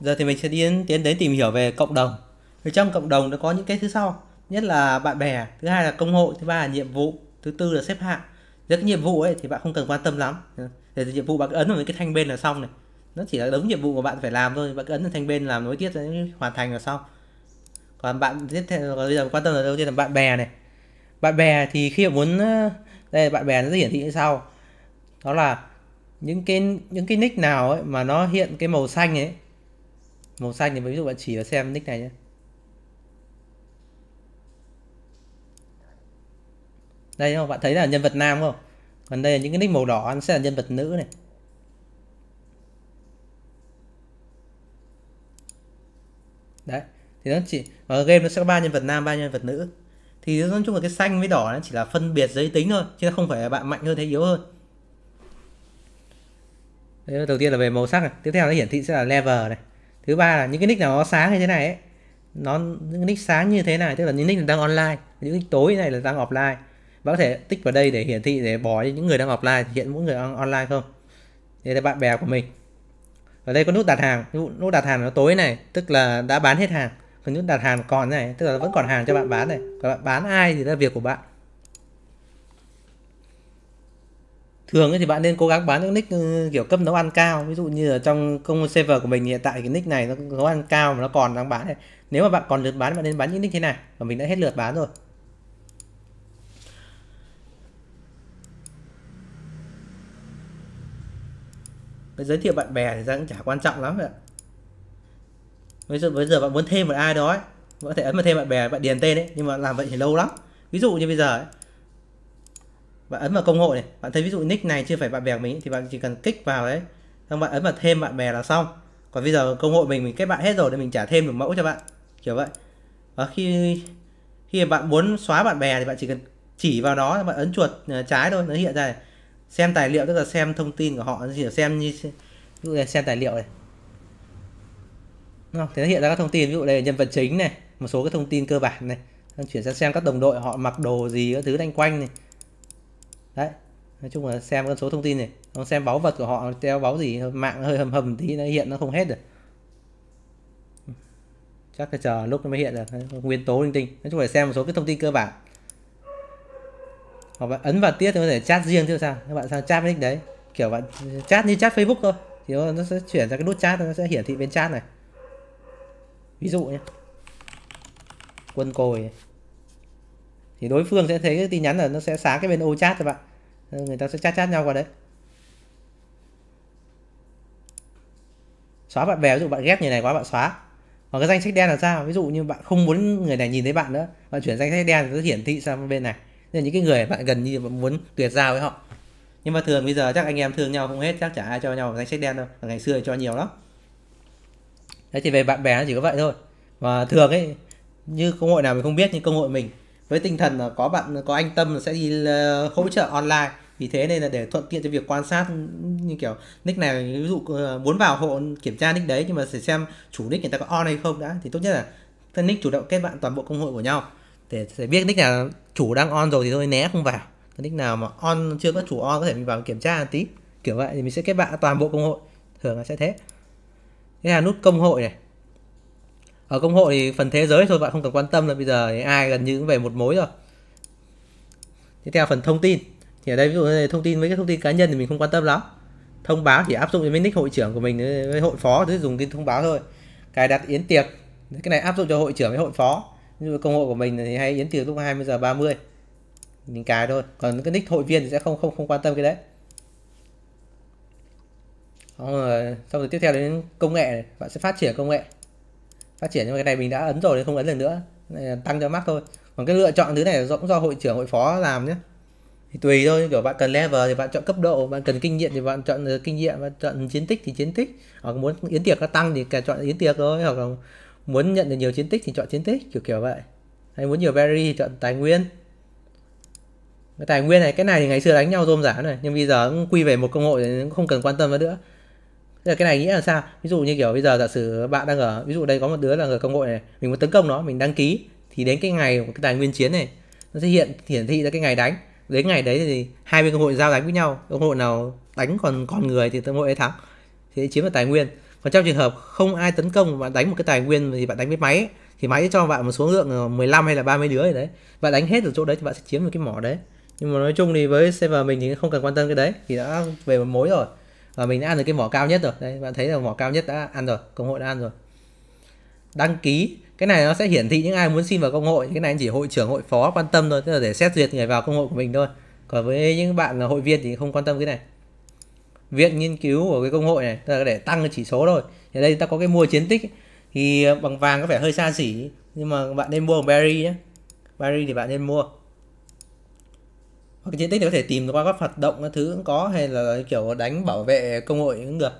Giờ thì mình sẽ đi tiến đến tìm hiểu về cộng đồng. Thì trong cộng đồng nó có những cái thứ sau, nhất là bạn bè, thứ hai là công hội, thứ ba là nhiệm vụ, thứ tư là xếp hạng. Rất nhiệm vụ ấy thì bạn không cần quan tâm lắm. Để nhiệm vụ bạn cứ ấn vào cái thanh bên là xong này. Nó chỉ là đúng nhiệm vụ của bạn phải làm thôi, bạn cứ ấn vào thanh bên làm nối tiếp hoàn thành là xong. Còn bạn tiếp theo bây giờ quan tâm là đầu tiên là bạn bè này. Bạn bè thì khi mà muốn ờ, đây bạn bè nó sẽ hiển thị như sau. Đó là những cái những cái nick nào ấy mà nó hiện cái màu xanh ấy màu xanh thì ví dụ bạn chỉ là xem nick này nhé đây không bạn thấy là nhân vật nam không còn đây là những cái nick màu đỏ nó sẽ là nhân vật nữ này đấy thì nó chỉ ở game nó sẽ có ba nhân vật nam ba nhân vật nữ thì nói chung là cái xanh với đỏ nó chỉ là phân biệt giới tính thôi chứ không phải là bạn mạnh hơn thế yếu hơn đấy, đầu tiên là về màu sắc này tiếp theo nó hiển thị sẽ là level này thứ ba là những cái nick nào nó sáng như thế này ấy nó những cái nick sáng như thế này tức là những nick đang online những nick tối này là đang offline bạn có thể tích vào đây để hiển thị để bỏ những người đang offline hiện mỗi người đang online không đây là bạn bè của mình ở đây có nút đặt hàng nút đặt hàng nó tối này tức là đã bán hết hàng còn nút đặt hàng còn này tức là vẫn còn hàng cho bạn bán này còn bạn bán ai thì là việc của bạn thường thì bạn nên cố gắng bán những nick ừ, kiểu cấp nấu ăn cao ví dụ như ở trong công server của mình hiện tại cái nick này nó nấu ăn cao mà nó còn đang bán này nếu mà bạn còn lượt bán bạn nên bán những nick thế này và mình đã hết lượt bán rồi cái giới thiệu bạn bè thì ra cũng chả quan trọng lắm vậy bây giờ bây giờ bạn muốn thêm một ai đó ấy, có thể ấn vào thêm bạn bè bạn điền tên đấy nhưng mà làm vậy thì lâu lắm ví dụ như bây giờ ấy, bạn ấn vào công hội này bạn thấy ví dụ nick này chưa phải bạn bè của mình thì bạn chỉ cần kích vào đấy xong bạn ấn vào thêm bạn bè là xong còn bây giờ công hội mình mình kết bạn hết rồi để mình trả thêm được mẫu cho bạn kiểu vậy và khi khi bạn muốn xóa bạn bè thì bạn chỉ cần chỉ vào đó bạn ấn chuột ờ, trái thôi nó hiện ra này. xem tài liệu tức là xem thông tin của họ chỉ xem như ví dụ này xem tài liệu này Đúng không? Thế nó hiện ra các thông tin ví dụ đây là nhân vật chính này một số cái thông tin cơ bản này đang chuyển sang xem các đồng đội họ mặc đồ gì các thứ lanh quanh này đấy nói chung là xem con số thông tin này nó xem báu vật của họ theo báu gì mạng hơi hầm hầm tí nó hiện nó không hết được chắc là chờ lúc nó mới hiện được nguyên tố linh tinh nói chung phải xem một số cái thông tin cơ bản hoặc bạn ấn vào tiết thì có thể chat riêng chứ sao các bạn sang chat với nick đấy kiểu bạn chat như chat facebook thôi thì nó sẽ chuyển ra cái nút chat nó sẽ hiển thị bên chat này ví dụ nhé quân cồi này thì đối phương sẽ thấy cái tin nhắn là nó sẽ sáng cái bên ô chat cho bạn ờ, người ta sẽ chat chat nhau qua đấy xóa bạn bè ví dụ bạn ghét người này quá bạn xóa còn cái danh sách đen là sao ví dụ như bạn không muốn người này nhìn thấy bạn nữa bạn chuyển danh sách đen thì nó hiển thị sang bên này nên những cái người bạn gần như bạn muốn tuyệt giao với họ nhưng mà thường bây giờ chắc anh em thương nhau không hết chắc chả ai cho nhau danh sách đen đâu ngày xưa cho nhiều lắm đấy thì về bạn bè nó chỉ có vậy thôi và thường ấy như công hội nào mình không biết nhưng công hội mình với tinh thần là có bạn có anh tâm sẽ đi ờ, hỗ trợ online vì thế nên là để thuận tiện cho việc quan sát như kiểu nick này ví dụ ờ, muốn vào hộ kiểm tra nick đấy nhưng mà phải xem chủ nick người ta có on hay không đã thì tốt nhất là các nick chủ động kết bạn toàn bộ công hội của nhau để, để biết nick nào chủ đang on rồi thì thôi né không vào cái nick nào mà on chưa có chủ on có thể mình vào kiểm tra một tí kiểu vậy thì mình sẽ kết bạn toàn bộ công hội thường là sẽ thế thế là nút công hội này ở công hội thì phần thế giới thôi bạn không cần quan tâm là bây giờ ai gần như cũng về một mối rồi tiếp theo phần thông tin thì ở đây ví dụ thông tin với cái thông tin cá nhân thì mình không quan tâm lắm thông báo chỉ áp dụng với nick hội trưởng của mình với hội phó thì dùng cái thông báo thôi cài đặt yến tiệc cái này áp dụng cho hội trưởng với hội phó như công hội của mình thì hay yến tiệc lúc 20 giờ 30 mình cài thôi còn cái nick hội viên thì sẽ không không không quan tâm cái đấy xong rồi, xong rồi tiếp theo đến công nghệ này. bạn sẽ phát triển công nghệ phát triển nhưng mà cái này mình đã ấn rồi nên không ấn lần nữa tăng cho mắc thôi còn cái lựa chọn thứ này cũng do hội trưởng hội phó làm nhé thì tùy thôi kiểu bạn cần level thì bạn chọn cấp độ bạn cần kinh nghiệm thì bạn chọn ờ, kinh nghiệm bạn chọn chiến tích thì chiến tích hoặc muốn yến tiệc nó tăng thì cả chọn yến tiệc thôi hoặc là muốn nhận được nhiều chiến tích thì chọn chiến tích kiểu kiểu vậy hay muốn nhiều berry thì chọn tài nguyên cái tài nguyên này cái này thì ngày xưa đánh nhau rôm rả này nhưng bây giờ cũng quy về một công hội thì cũng không cần quan tâm nữa Thế là cái này nghĩa là sao ví dụ như kiểu bây giờ giả sử bạn đang ở ví dụ đây có một đứa là người công hội này mình muốn tấn công nó mình đăng ký thì đến cái ngày của cái tài nguyên chiến này nó sẽ hiện hiển thị ra cái ngày đánh đến ngày đấy thì hai bên công hội giao đánh với nhau công hội nào đánh còn còn người thì công hội ấy thắng thì chiếm được tài nguyên còn trong trường hợp không ai tấn công bạn đánh một cái tài nguyên thì bạn đánh với máy ấy, thì máy cho bạn một số lượng 15 ờ, hay là 30 đứa gì đấy bạn đánh hết ở chỗ đấy thì bạn sẽ chiếm được cái mỏ đấy nhưng mà nói chung thì với server mình thì không cần quan tâm cái đấy thì đã về một mối rồi và mình đã ăn được cái mỏ cao nhất rồi đây bạn thấy là mỏ cao nhất đã ăn rồi công hội đã ăn rồi đăng ký cái này nó sẽ hiển thị những ai muốn xin vào công hội cái này chỉ hội trưởng hội phó quan tâm thôi tức là để xét duyệt người vào công hội của mình thôi còn với những bạn là hội viên thì không quan tâm cái này viện nghiên cứu của cái công hội này tức là để tăng cái chỉ số thôi ở đây ta có cái mua chiến tích thì ờ, bằng vàng có vẻ hơi xa xỉ nhưng mà bạn nên mua bằng berry nhé berry thì bạn nên mua hoặc chiến tích thì có thể tìm qua các hoạt động các thứ cũng có hay là kiểu đánh bảo vệ công hội cũng được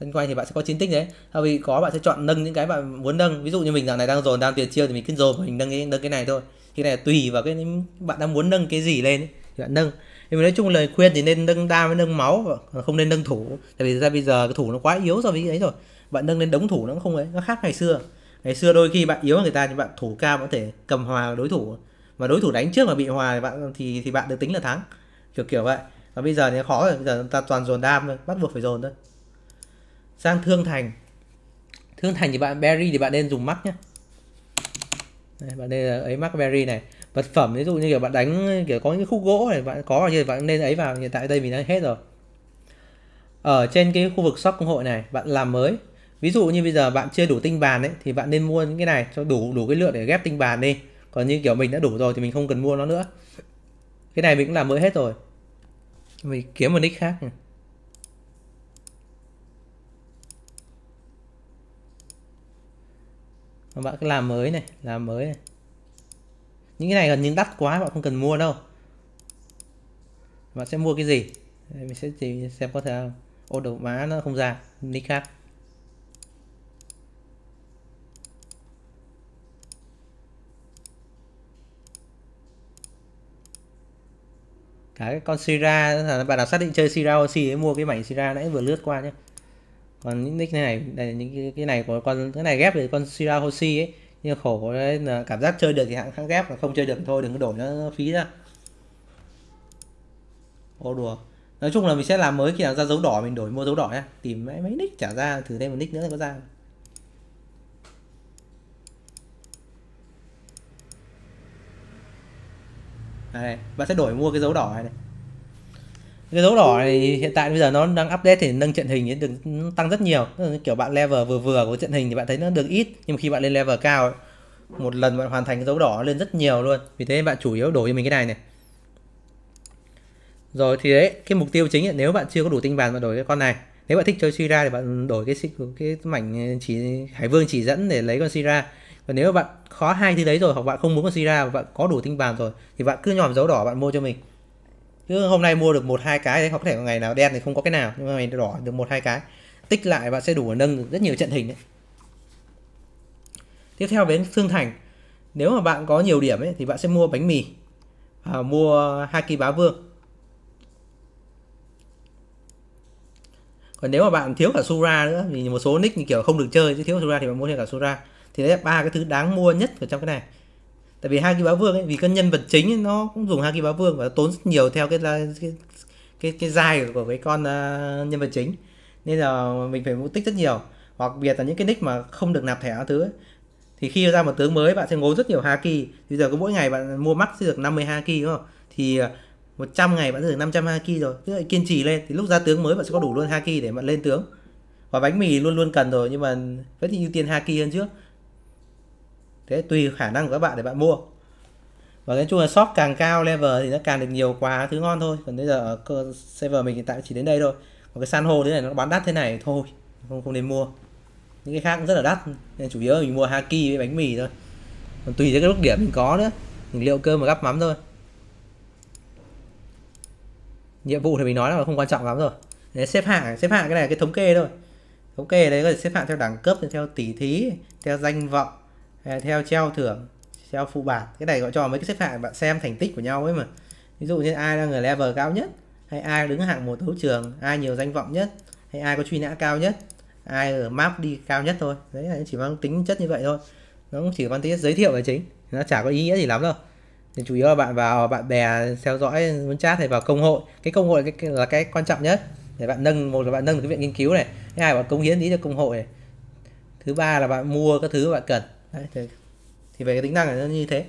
liên quan thì bạn sẽ có chiến tích đấy sau vì có bạn sẽ chọn nâng những cái bạn muốn nâng ví dụ như mình dạo này đang dồn đang tuyệt chiêu thì mình cứ dồn mình nâng cái nâng cái này thôi thì này là tùy vào cái bạn đang muốn nâng cái gì lên ấy, thì bạn nâng Nhưng mà nói chung lời khuyên thì nên nâng đam với nâng máu không nên nâng thủ tại vì ra bây giờ cái thủ nó quá yếu so với cái ấy rồi bạn nâng lên đống thủ nó cũng không ấy nó khác ngày xưa ngày xưa đôi khi bạn yếu hơn người ta thì bạn thủ cao bạn có thể cầm hòa đối thủ mà đối thủ đánh trước mà bị hòa thì bạn thì thì bạn được tính là thắng kiểu kiểu vậy và bây giờ thì khó rồi bây giờ ta toàn dồn đam thôi bắt buộc phải dồn thôi sang thương thành thương thành thì bạn berry thì bạn nên dùng mắc nhé Đấy, bạn nên ấy mắc berry này vật phẩm ví dụ như kiểu bạn đánh kiểu có những khúc gỗ này bạn có như bạn nên ấy vào hiện tại đây mình đã hết rồi ở trên cái khu vực shop công hội này bạn làm mới ví dụ như bây giờ bạn chưa đủ tinh bàn ấy thì bạn nên mua những cái này cho đủ đủ cái lượng để ghép tinh bàn đi còn như kiểu mình đã đủ rồi thì mình không cần mua nó nữa cái này mình cũng làm mới hết rồi mình kiếm một nick khác các bạn cứ làm mới này làm mới này những cái này gần như đắt quá bạn không cần mua đâu bạn sẽ mua cái gì mình sẽ tìm xem có thể ô đồ má nó không ra nick khác Đấy, con Sira bạn nào xác định chơi Sira OC ấy mua cái mảnh Sira nãy vừa lướt qua nhé còn những nick này này những cái, cái này của con cái này ghép thì con Sira Hoshi ấy nhưng khổ đấy là cảm giác chơi được thì hãng hãng ghép mà không chơi được thôi đừng có đổi nó phí ra ô đùa nói chung là mình sẽ làm mới khi nào ra dấu đỏ mình đổi mua dấu đỏ nhá tìm mấy mấy nick trả ra thử thêm một nick nữa có ra này bạn sẽ đổi mua cái dấu đỏ này, này cái dấu đỏ này hiện tại bây giờ nó đang update thì nâng trận hình ấy được tăng rất nhiều kiểu bạn level vừa vừa của trận hình thì bạn thấy nó được ít nhưng mà khi bạn lên level cao ấy, một lần bạn hoàn thành cái dấu đỏ lên rất nhiều luôn vì thế bạn chủ yếu đổi cho mình cái này này rồi thì đấy cái mục tiêu chính ấy, nếu bạn chưa có đủ tinh bàn bạn đổi cái con này nếu bạn thích chơi Sira thì bạn đổi cái cái mảnh chỉ hải vương chỉ dẫn để lấy con Sira và nếu bạn khó hai thứ đấy rồi hoặc bạn không muốn có sira và bạn có đủ tinh vàng rồi thì bạn cứ nhòm dấu đỏ bạn mua cho mình cứ hôm nay mua được một hai cái đấy hoặc có thể ngày nào đen thì không có cái nào nhưng mà ngày đỏ được một hai cái tích lại bạn sẽ đủ nâng rất nhiều trận hình đấy tiếp theo đến thương thành nếu mà bạn có nhiều điểm ấy, thì bạn sẽ mua bánh mì à, mua hai kỳ bá vương còn nếu mà bạn thiếu cả sura nữa vì một số nick như kiểu không được chơi chứ thiếu sura thì bạn mua thêm cả sura thì đấy là ba cái thứ đáng mua nhất ở trong cái này tại vì haki bá vương ấy vì con nhân vật chính ấy, nó cũng dùng haki bá vương và tốn rất nhiều theo cái cái cái, cái dài của cái con uh, nhân vật chính nên là mình phải tích rất nhiều hoặc biệt là những cái nick mà không được nạp thẻ thứ ấy. thì khi ra một tướng mới bạn sẽ ngốn rất nhiều haki bây giờ cứ mỗi ngày bạn mua max sẽ được 50 haki đúng không thì à, 100 ngày bạn thử 500 haki rồi tức là kiên trì lên thì lúc ra tướng mới bạn sẽ có đủ luôn haki để bạn lên tướng và bánh mì luôn luôn cần rồi nhưng mà vẫn thì ưu tiên haki hơn trước thế tùy khả năng của các bạn để bạn mua và nói chung là shop càng cao level thì nó càng được nhiều quà thứ ngon thôi còn bây giờ ở server mình hiện tại chỉ đến đây thôi còn cái san hô thế này nó bán đắt thế này thôi không không nên mua những cái khác cũng rất là đắt nên chủ yếu là mình mua haki với bánh mì thôi còn tùy theo cái lúc điểm mình có nữa mình liệu cơm và gắp mắm thôi nhiệm vụ thì mình nói là không quan trọng lắm rồi đấy, xếp hạng xếp hạng cái này là cái thống kê thôi thống kê đấy có thể xếp hạng theo đẳng cấp theo tỷ thí theo danh vọng theo treo thưởng treo phụ bản cái này gọi cho mấy cái xếp hạng bạn xem thành tích của nhau ấy mà ví dụ như ai là người level cao nhất hay ai đứng hạng một đấu trường ai nhiều danh vọng nhất hay ai có truy nã cao nhất ai ở map đi cao nhất thôi đấy là chỉ mang tính chất như vậy thôi nó cũng chỉ mang tính chất giới thiệu là chính nó chả có ý nghĩa gì lắm đâu thì chủ yếu là bạn vào bạn bè theo dõi muốn chat thì vào công hội cái công hội cái, là cái quan trọng nhất để bạn nâng một là bạn nâng được cái viện nghiên cứu này thứ hai bạn cống hiến ý cho công hội này. thứ ba là bạn mua các thứ bạn cần Đấy, thì, thì về cái tính năng là nó như thế